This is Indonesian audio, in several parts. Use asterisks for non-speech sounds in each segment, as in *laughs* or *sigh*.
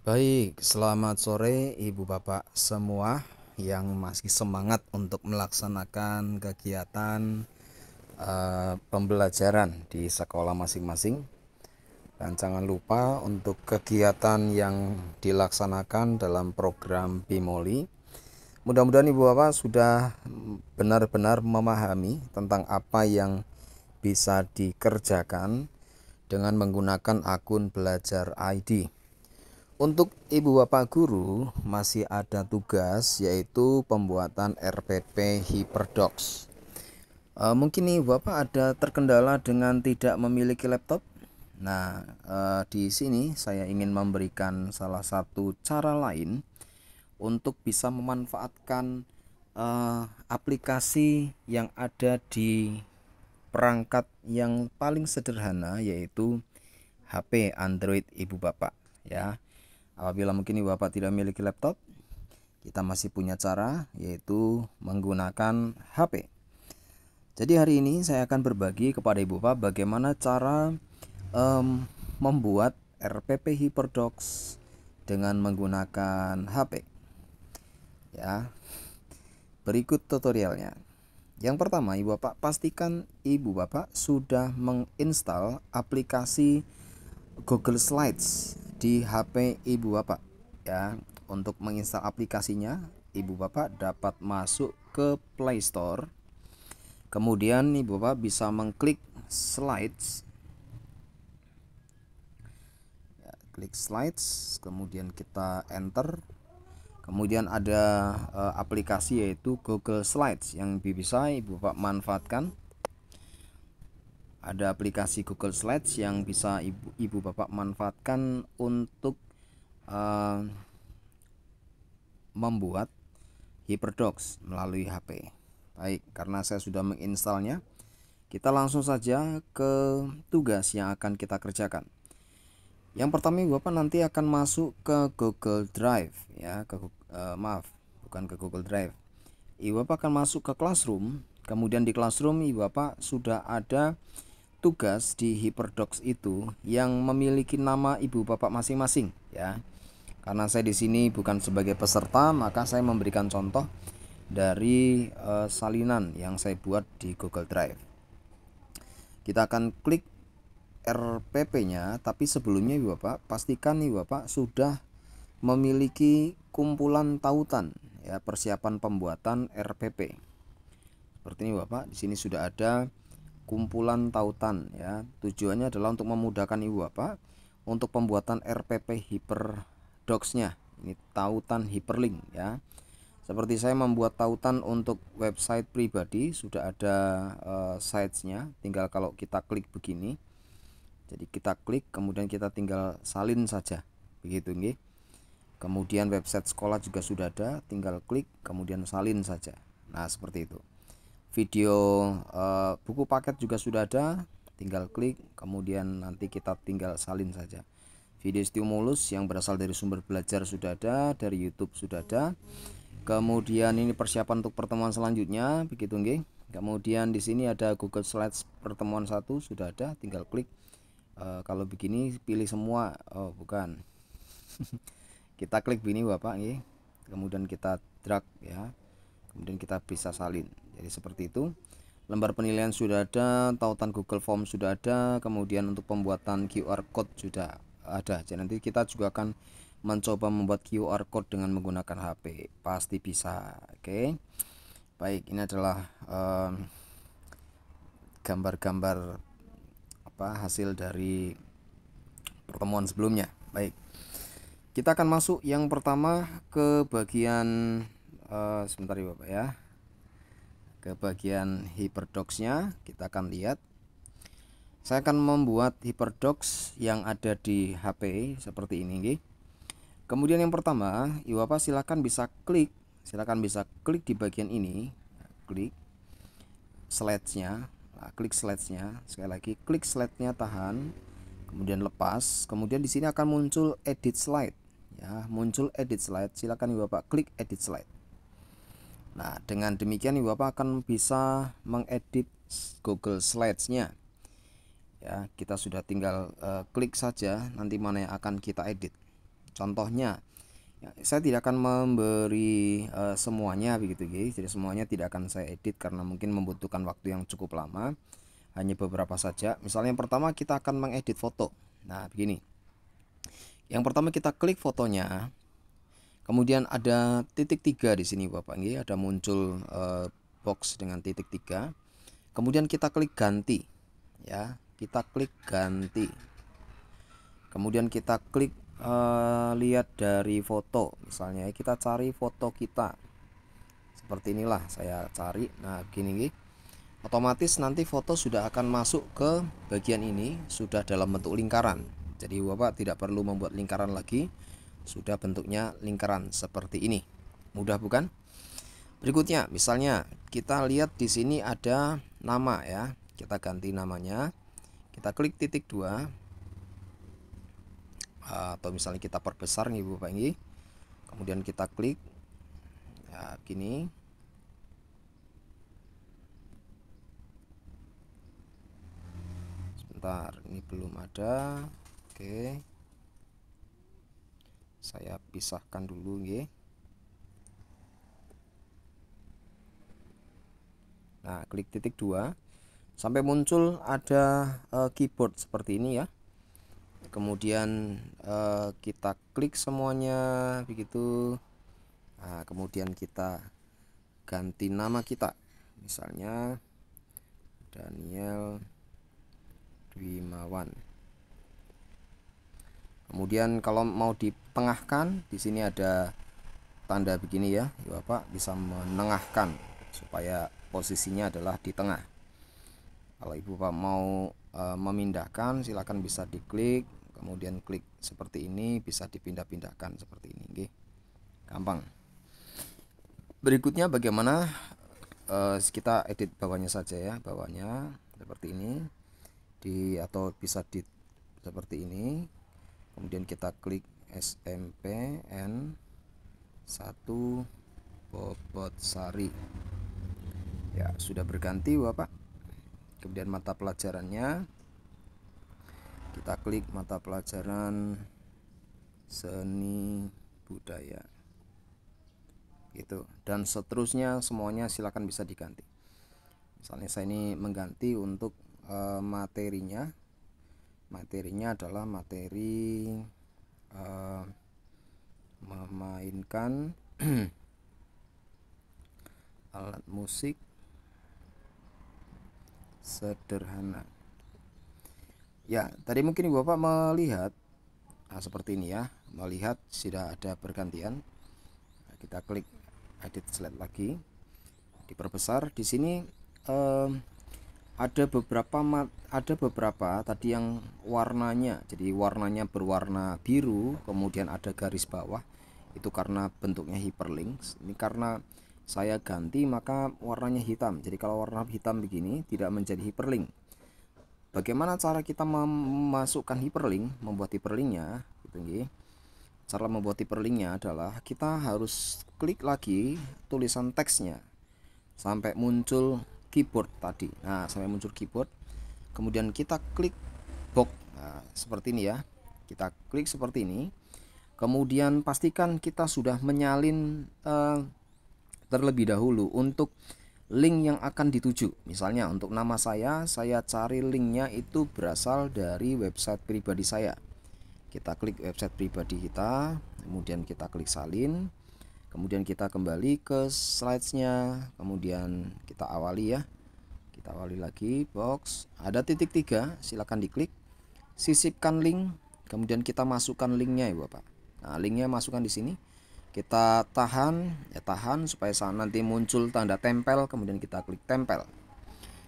Baik, selamat sore Ibu Bapak semua yang masih semangat untuk melaksanakan kegiatan uh, pembelajaran di sekolah masing-masing. Dan jangan lupa untuk kegiatan yang dilaksanakan dalam program Bimoli. Mudah-mudahan Ibu Bapak sudah benar-benar memahami tentang apa yang bisa dikerjakan dengan menggunakan akun belajar ID. Untuk ibu bapak guru masih ada tugas yaitu pembuatan RPP Hyperdox. E, mungkin ibu bapak ada terkendala dengan tidak memiliki laptop. Nah, e, di sini saya ingin memberikan salah satu cara lain untuk bisa memanfaatkan e, aplikasi yang ada di perangkat yang paling sederhana yaitu HP Android ibu bapak ya Apabila mungkin ibu Bapak tidak memiliki laptop, kita masih punya cara yaitu menggunakan HP. Jadi hari ini saya akan berbagi kepada Ibu Bapak bagaimana cara um, membuat RPP Hyperdox dengan menggunakan HP. Ya. Berikut tutorialnya. Yang pertama, Ibu Bapak pastikan Ibu Bapak sudah menginstal aplikasi Google Slides di HP ibu bapak ya. Untuk menginstal aplikasinya, ibu bapak dapat masuk ke Play Store. Kemudian ibu bapak bisa mengklik Slides. Ya, klik Slides, kemudian kita enter. Kemudian ada e, aplikasi yaitu Google Slides yang bisa ibu bapak manfaatkan ada aplikasi Google Slides yang bisa ibu, ibu bapak manfaatkan untuk uh, membuat HyperDocs melalui HP. Baik, karena saya sudah menginstalnya, kita langsung saja ke tugas yang akan kita kerjakan. Yang pertama ibu Bapak nanti akan masuk ke Google Drive ya, ke uh, maaf, bukan ke Google Drive. Ibu Bapak akan masuk ke Classroom, kemudian di Classroom Ibu Bapak sudah ada tugas di Hyperdocs itu yang memiliki nama ibu bapak masing-masing ya. Karena saya di sini bukan sebagai peserta, maka saya memberikan contoh dari uh, salinan yang saya buat di Google Drive. Kita akan klik RPP-nya, tapi sebelumnya Ibu Bapak, pastikan nih Bapak sudah memiliki kumpulan tautan ya persiapan pembuatan RPP. Seperti ini Bapak, di sini sudah ada kumpulan tautan ya. Tujuannya adalah untuk memudahkan ibu apa untuk pembuatan RPP HyperDocs-nya. Ini tautan hyperlink ya. Seperti saya membuat tautan untuk website pribadi sudah ada uh, eh, sites Tinggal kalau kita klik begini. Jadi kita klik kemudian kita tinggal salin saja. Begitu nggih. Kemudian website sekolah juga sudah ada, tinggal klik kemudian salin saja. Nah, seperti itu video uh, buku paket juga sudah ada tinggal klik kemudian nanti kita tinggal salin saja video stimulus yang berasal dari sumber belajar sudah ada dari YouTube sudah ada kemudian ini persiapan untuk pertemuan selanjutnya begitu nge. kemudian di sini ada Google Slides pertemuan satu sudah ada tinggal klik uh, kalau begini pilih semua oh bukan *laughs* kita klik begini Bapak nge. kemudian kita drag ya kemudian kita bisa salin jadi seperti itu lembar penilaian sudah ada tautan Google Form sudah ada kemudian untuk pembuatan QR Code sudah ada jadi nanti kita juga akan mencoba membuat QR Code dengan menggunakan HP pasti bisa oke baik ini adalah gambar-gambar um, apa hasil dari pertemuan sebelumnya baik kita akan masuk yang pertama ke bagian uh, sebentar ya bapak ya ke bagian hyperdocs-nya, kita akan lihat. Saya akan membuat hyperdocs yang ada di HP seperti ini. Kemudian yang pertama, Iwapa silahkan bisa klik, silahkan bisa klik di bagian ini, klik slides-nya, nah, klik slides-nya, sekali lagi klik slide nya tahan, kemudian lepas, kemudian di sini akan muncul edit slide, ya muncul edit slide, silahkan Bapak klik edit slide. Nah, dengan demikian Ibu Bapak akan bisa mengedit Google Slides-nya. Ya, kita sudah tinggal uh, klik saja nanti mana yang akan kita edit. Contohnya, ya, saya tidak akan memberi uh, semuanya begitu guys. Jadi semuanya tidak akan saya edit karena mungkin membutuhkan waktu yang cukup lama. Hanya beberapa saja. Misalnya yang pertama kita akan mengedit foto. Nah, begini. Yang pertama kita klik fotonya. Kemudian ada titik tiga di sini Bapak ini ada muncul e, box dengan titik tiga. Kemudian kita klik ganti ya, kita klik ganti. Kemudian kita klik e, lihat dari foto misalnya kita cari foto kita. Seperti inilah saya cari. Nah, gini nih, otomatis nanti foto sudah akan masuk ke bagian ini sudah dalam bentuk lingkaran jadi bapak tidak perlu membuat lingkaran lagi sudah bentuknya lingkaran seperti ini. Mudah bukan? Berikutnya, misalnya kita lihat di sini ada nama ya. Kita ganti namanya. Kita klik titik dua atau misalnya kita perbesar nih Bapak ini. Kemudian kita klik ya, gini sebentar ini belum ada oke saya pisahkan dulu ya. nah klik titik dua sampai muncul ada uh, keyboard seperti ini ya kemudian uh, kita klik semuanya begitu nah, kemudian kita ganti nama kita misalnya Daniel Dwimawan kemudian kalau mau dipengahkan di sini ada tanda begini ya Bapak bisa menengahkan supaya posisinya adalah di tengah kalau Ibu Pak mau e, memindahkan silakan bisa diklik kemudian klik seperti ini bisa dipindah-pindahkan seperti ini Oke. gampang berikutnya bagaimana e, kita edit bawahnya saja ya bawahnya seperti ini di atau bisa di seperti ini kemudian kita klik SMPN 1 Bobot Sari ya sudah berganti Bapak kemudian mata pelajarannya kita klik mata pelajaran seni budaya gitu dan seterusnya semuanya silahkan bisa diganti misalnya saya ini mengganti untuk eh, materinya materinya adalah materi uh, memainkan *clears throat* alat musik sederhana ya tadi mungkin bapak melihat nah, seperti ini ya melihat sudah ada pergantian nah, kita klik edit slide lagi diperbesar di sini eh, ada beberapa mat, ada beberapa tadi yang warnanya jadi warnanya berwarna biru kemudian ada garis bawah itu karena bentuknya hyperlink ini karena saya ganti maka warnanya hitam jadi kalau warna hitam begini tidak menjadi hyperlink bagaimana cara kita memasukkan hyperlink membuat hyperlinknya gitu nggih cara membuat hyperlinknya adalah kita harus klik lagi tulisan teksnya sampai muncul keyboard tadi nah sampai muncul keyboard kemudian kita klik box nah, seperti ini ya kita klik seperti ini kemudian pastikan kita sudah menyalin eh, terlebih dahulu untuk link yang akan dituju misalnya untuk nama saya saya cari linknya itu berasal dari website pribadi saya kita klik website pribadi kita kemudian kita klik salin kemudian kita kembali ke slidesnya kemudian kita awali ya kita awali lagi box ada titik tiga silahkan diklik sisipkan link kemudian kita masukkan linknya ya bapak nah linknya masukkan di sini kita tahan ya tahan supaya saat nanti muncul tanda tempel kemudian kita klik tempel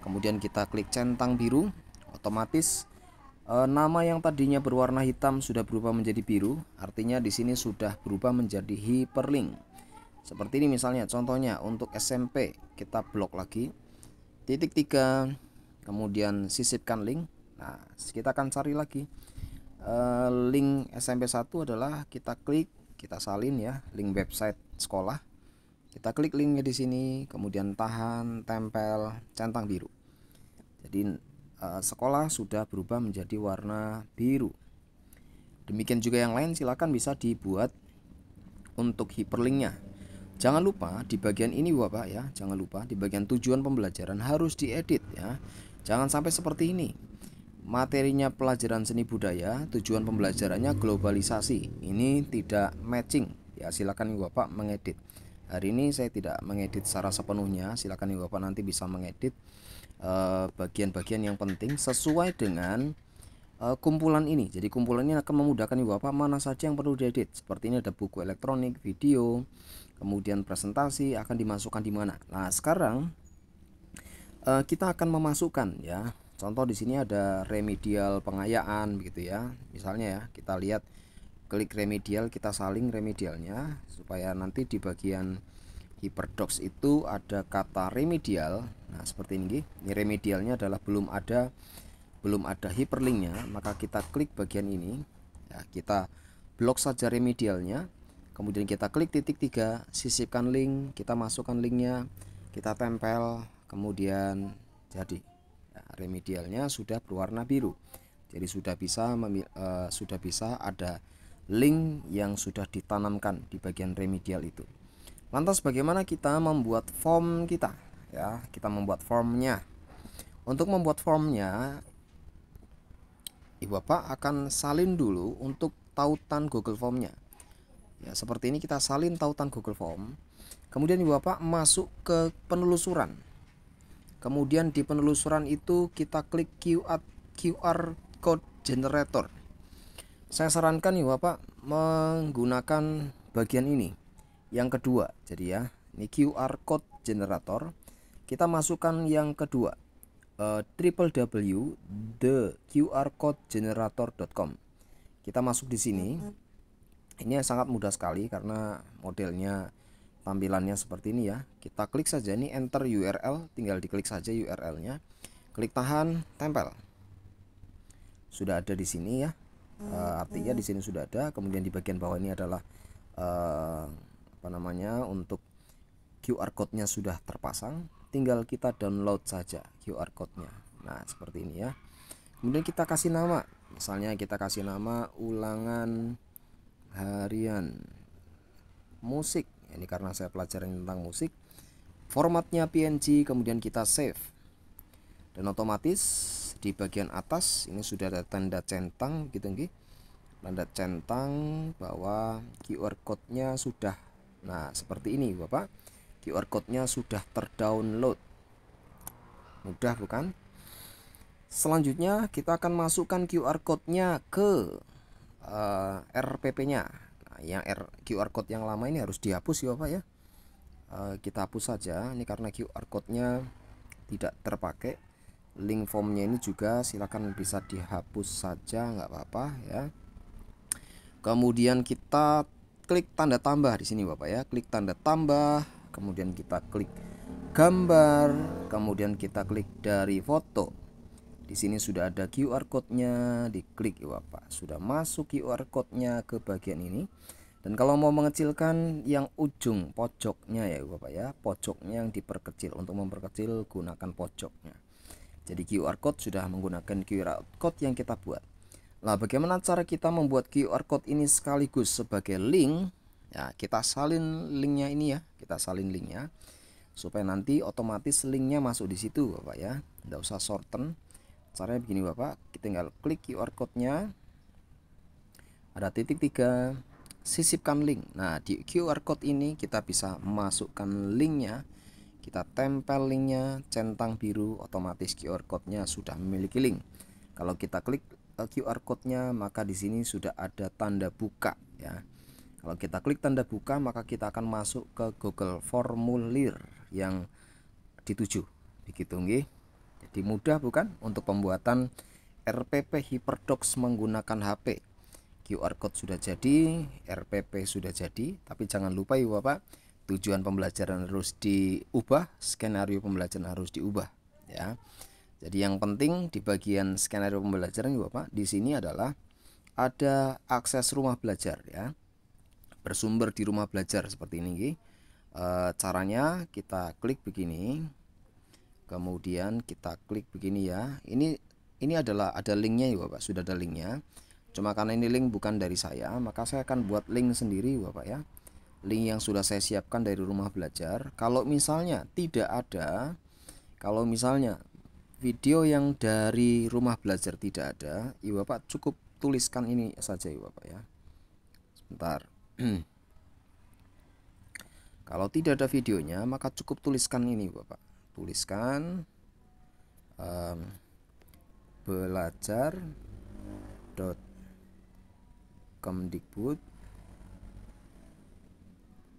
kemudian kita klik centang biru otomatis Eh, nama yang tadinya berwarna hitam sudah berubah menjadi biru, artinya di sini sudah berubah menjadi hyperlink. Seperti ini misalnya, contohnya untuk SMP kita blok lagi, titik tiga, kemudian sisipkan link. Nah, kita akan cari lagi e, link SMP 1 adalah kita klik, kita salin ya, link website sekolah. Kita klik linknya di sini, kemudian tahan, tempel, centang biru. Jadi Eh, sekolah sudah berubah menjadi warna biru. Demikian juga yang lain silakan bisa dibuat untuk hyperlinknya. Jangan lupa di bagian ini Bapak ya, jangan lupa di bagian tujuan pembelajaran harus diedit ya. Jangan sampai seperti ini. Materinya pelajaran seni budaya, tujuan pembelajarannya globalisasi. Ini tidak matching. Ya silakan Ibu Bapak mengedit. Hari ini saya tidak mengedit secara sepenuhnya, silakan Ibu Bapak nanti bisa mengedit Eh, bagian-bagian yang penting sesuai dengan uh, kumpulan ini. Jadi kumpulan ini akan memudahkan ibu bapak mana saja yang perlu diedit. Seperti ini ada buku elektronik, video, kemudian presentasi akan dimasukkan di mana. Nah sekarang uh, kita akan memasukkan ya. Contoh di sini ada remedial pengayaan begitu ya. Misalnya ya kita lihat klik remedial kita saling remedialnya supaya nanti di bagian Hiperdox itu ada kata remedial. Nah, seperti ini. Ini remedialnya adalah belum ada belum ada hyperlinknya, maka kita klik bagian ini. Ya, kita blok saja remedialnya. Kemudian kita klik titik tiga, sisipkan link, kita masukkan linknya, kita tempel, kemudian jadi ya, remedialnya sudah berwarna biru. Jadi sudah bisa uh, sudah bisa ada link yang sudah ditanamkan di bagian remedial itu. Lantas bagaimana kita membuat form kita? Ya, kita membuat formnya. Untuk membuat formnya, Ibu Bapak akan salin dulu untuk tautan Google Formnya. Ya, seperti ini kita salin tautan Google Form. Kemudian Ibu Bapak masuk ke penelusuran. Kemudian di penelusuran itu kita klik QR QR code generator. Saya sarankan Ibu Bapak menggunakan bagian ini yang kedua jadi ya ini QR code generator kita masukkan yang kedua uh, eh, www.theqrcodegenerator.com kita masuk di sini ini sangat mudah sekali karena modelnya tampilannya seperti ini ya kita klik saja ini enter URL tinggal diklik saja URL nya klik tahan tempel sudah ada di sini ya eh, artinya di sini sudah ada kemudian di bagian bawah ini adalah eh, apa namanya untuk QR code-nya sudah terpasang tinggal kita download saja QR code-nya nah seperti ini ya kemudian kita kasih nama misalnya kita kasih nama ulangan harian musik ini karena saya pelajarin tentang musik formatnya PNG kemudian kita save dan otomatis di bagian atas ini sudah ada tanda centang gitu nggih tanda centang bahwa QR code-nya sudah Nah seperti ini Bapak QR code-nya sudah terdownload mudah bukan selanjutnya kita akan masukkan QR code-nya ke uh, eh, RPP-nya nah, yang R, QR code yang lama ini harus dihapus ya Bapak ya uh, kita hapus saja ini karena QR code-nya tidak terpakai link form nya ini juga silahkan bisa dihapus saja nggak apa-apa ya kemudian kita klik tanda tambah di sini Bapak ya. Klik tanda tambah, kemudian kita klik gambar, kemudian kita klik dari foto. Di sini sudah ada QR code-nya, diklik ya Bapak. Sudah masuk QR code-nya ke bagian ini. Dan kalau mau mengecilkan yang ujung pojoknya ya Bapak ya, pojoknya yang diperkecil untuk memperkecil gunakan pojoknya. Jadi QR code sudah menggunakan QR code yang kita buat. Nah, bagaimana cara kita membuat QR code ini sekaligus sebagai link? Ya, kita salin linknya ini ya, kita salin linknya supaya nanti otomatis linknya masuk di situ, Bapak ya. Tidak usah shorten. Caranya begini, Bapak. Kita tinggal klik QR code-nya. Ada titik tiga, sisipkan link. Nah, di QR code ini kita bisa masukkan linknya kita tempel linknya centang biru otomatis QR code-nya sudah memiliki link kalau kita klik Eh, QR code-nya maka di sini sudah ada tanda buka ya. Kalau kita klik tanda buka maka kita akan masuk ke Google formulir yang dituju. Begitu nggih. Jadi mudah bukan untuk pembuatan RPP HyperDocs menggunakan HP. QR code sudah jadi, RPP sudah jadi, tapi jangan lupa ya Bapak, tujuan pembelajaran harus diubah, skenario pembelajaran harus diubah ya. Jadi yang penting di bagian skenario pembelajaran Bapak di sini adalah ada akses rumah belajar ya. Bersumber di rumah belajar seperti ini e, caranya kita klik begini. Kemudian kita klik begini ya. Ini ini adalah ada linknya ya Bapak, sudah ada linknya. Cuma karena ini link bukan dari saya, maka saya akan buat link sendiri Bapak ya. Link yang sudah saya siapkan dari rumah belajar. Kalau misalnya tidak ada, kalau misalnya video yang dari rumah belajar tidak ada Ibu Bapak cukup tuliskan ini saja Ibu Bapak ya sebentar *clears throat* kalau tidak ada videonya maka cukup tuliskan ini Bapak tuliskan um, belajar dot kemdikbud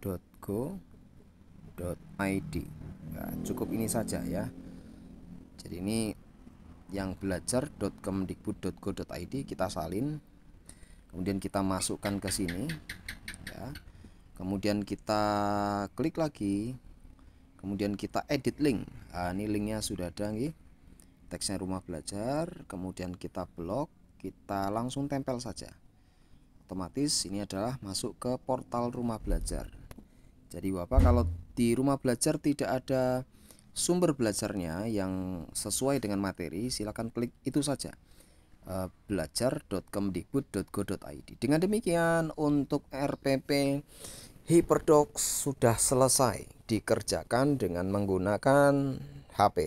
dot go dot id nah, cukup ini saja ya jadi ini yang belajar.kemdikbud.go.id kita salin kemudian kita masukkan ke sini ya. kemudian kita klik lagi kemudian kita edit link nah, ini linknya sudah ada nih teksnya rumah belajar kemudian kita blok kita langsung tempel saja otomatis ini adalah masuk ke portal rumah belajar jadi bapak kalau di rumah belajar tidak ada sumber belajarnya yang sesuai dengan materi, silakan klik itu saja. Eh, belajar.kemdikbud.go.id. Dengan demikian untuk RPP HyperDoc sudah selesai dikerjakan dengan menggunakan HP.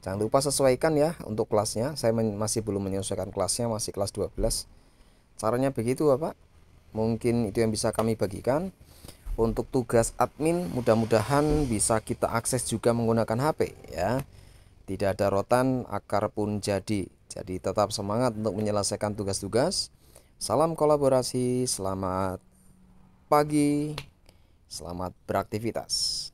Jangan lupa sesuaikan ya untuk kelasnya. Saya masih belum menyesuaikan kelasnya, masih kelas 12. Caranya begitu Bapak. Mungkin itu yang bisa kami bagikan untuk tugas admin mudah-mudahan bisa kita akses juga menggunakan HP ya tidak ada rotan akar pun jadi jadi tetap semangat untuk menyelesaikan tugas-tugas salam kolaborasi selamat pagi selamat beraktivitas